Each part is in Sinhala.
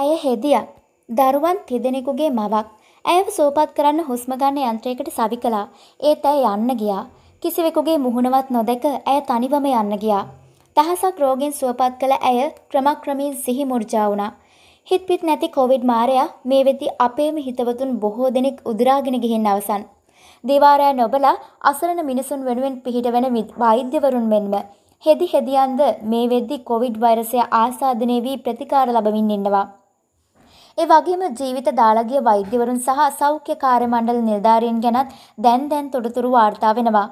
ඇය හෙදියක්. දරුවන් තිදෙනෙකුගේ මවක්. ඇයව සුවපත් කරන්න හුස්ම ගන්න යන්ත්‍රයකට සවි කළා. ඒත් ඇය යන්න ගියා. කිසිවෙකුගේ මුහුණවත් නොදැක ඇය තනිවම යන්න ගියා. දහසක් රෝගෙන් සුවපත් කළ ඇය ක්‍රමක්‍රමී සිහි මුර්ජා වුණා. හිත්පිත් නැති කොවිඩ් මාරයා මේ වෙද්දි අපේම හිතවතුන් බොහෝ දෙනෙක් උදුරාගෙන ගිහින් අවසන්. දිවාරය නොබලා අසරණ මිනිසුන් වෙනුවෙන් පිහිටවන වෛද්‍යවරුන් මෙන්ම හෙදි හෙදියන්ද මේ වෙද්දි කොවිඩ් වෛරසය ආසාදනය වී ප්‍රතිකාර ලබමින් ඉන්නවා. ඒ වගේම ජීවිත දාලා ගිය වෛද්‍යවරුන් සහ සෞඛ්‍ය කාර්ය මණ්ඩල නිලධාරීන් ගැනත් දැන් දැන් තොරතුරු වාර්තා වෙනවා.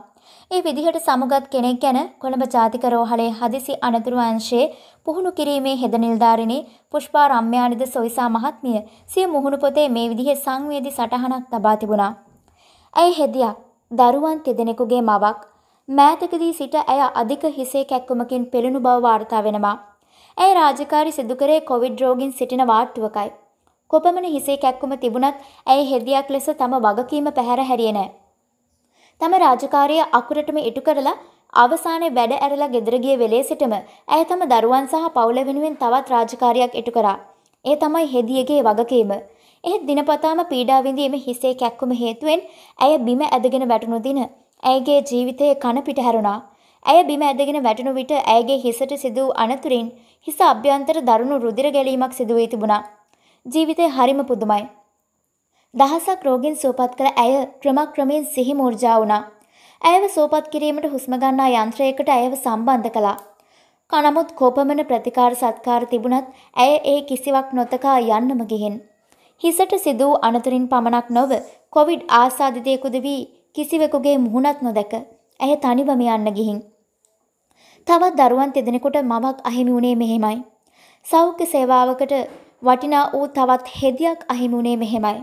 ඒ විදිහට සමුගත් කෙනෙක් ගැන කොළඹ ජාතික රෝහලේ හදිසි අනතුරු අංශයේ පුහුණු කිරීමේ හෙද නිලධාරිණි පුෂ්පා රම්යානිද සොයිසා මහත්මිය සිය මුහුණු පොතේ මේ විදිහේ සංවේදී සටහනක් තබා තිබුණා. ඇය හෙදියක් දරුවන් තිදෙනෙකුගේ මවක් මෑතකදී සිට ඇය අධික හිසේ කැක්කුමකින් පෙළුණු බව වාර්තා වෙනවා. ඇය රාජකාරි සිදු කරේ කොවිඩ් රෝගින් සිටින වාට්ටුවකයි. කොපමණ හිසේ කැක්කුම තිබුණත් ඇය හෙදියක් ලෙස තම වගකීම පැහැර හැරියේ නැහැ. තම රාජකාරිය අකුරටම ඉටු කරලා අවසානයේ වැඩ ඇරලා ගෙදර ගිය වෙලේ සිටම ඇය තම දරුවන් සහ පවුල වෙනුවෙන් තවත් රාජකාරියක් ඉටු කරා. ඒ තමයි හෙදියගේ වගකීම. එහෙත් දිනපතාම පීඩා විඳීමේ හිසේ කැක්කුම හේතුවෙන් ඇය බිම ඇදගෙන වැටුණු දින ඇයගේ ජීවිතයේ කන පිට හැරුණා. ඇය බිම ඇදගෙන වැටුණු විට ඇයගේ හිසට සිදු වූ අනතුරින් හිස අභ්‍යන්තර දරුණු රුධිර ගැලීමක් සිදු වී තිබුණා. ජීවිතය හරිම පුදුමයි. දහසක් රෝගින් සූපත් කළ ඇය ක්‍රමක්‍රමයෙන් සිහි මූර්ජා වුණා. ඇයව සූපත් කිරීමට හුස්ම ගන්නා යන්ත්‍රයකට ඇයව සම්බන්ධ කළා. කනමුත් කෝපමන ප්‍රතිකාර සත්කාර තිබුණත් ඇය ඒ කිසිවක් නොතකා යන්නම ගිහින්. හිසට සිදූ අනතුරින් පමණක් නොව කොවිඩ් ආසාධිතයෙකුද වී කිසිවෙකුගේ මුහුණත් නොදැක ඇය තනිවම යන්න ගිහින්. තවත් දරුවන් තිදෙනෙකුට මවක් අහිමි වුණේ මෙහෙමයි. සෞඛ්‍ය සේවාවකට වටිනා වූ තවත් හෙදියක් අහිමුණේ මෙහෙමයි.